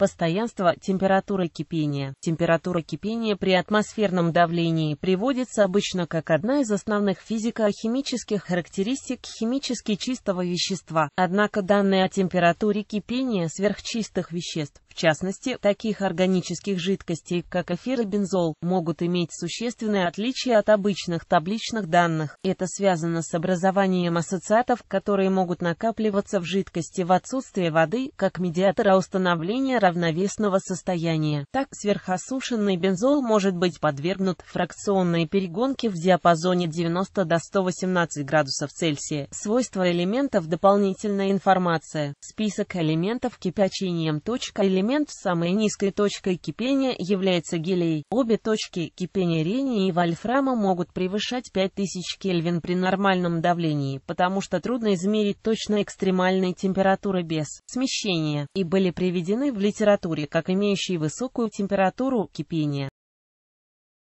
Постоянство температуры кипения. Температура кипения при атмосферном давлении приводится обычно как одна из основных физико-химических характеристик химически чистого вещества. Однако данные о температуре кипения сверхчистых веществ в частности, таких органических жидкостей, как эфир и бензол, могут иметь существенное отличие от обычных табличных данных. Это связано с образованием ассоциатов, которые могут накапливаться в жидкости в отсутствие воды, как медиатора установления равновесного состояния. Так, сверхосушенный бензол может быть подвергнут фракционной перегонке в диапазоне 90 до 118 градусов Цельсия. Свойства элементов дополнительная информация. Список элементов кипячением. Точка или элемент с самой низкой точкой кипения является гелий. Обе точки кипения рения и вольфрама могут превышать 5000 Кельвин при нормальном давлении, потому что трудно измерить точно экстремальные температуры без смещения, и были приведены в литературе как имеющие высокую температуру кипения.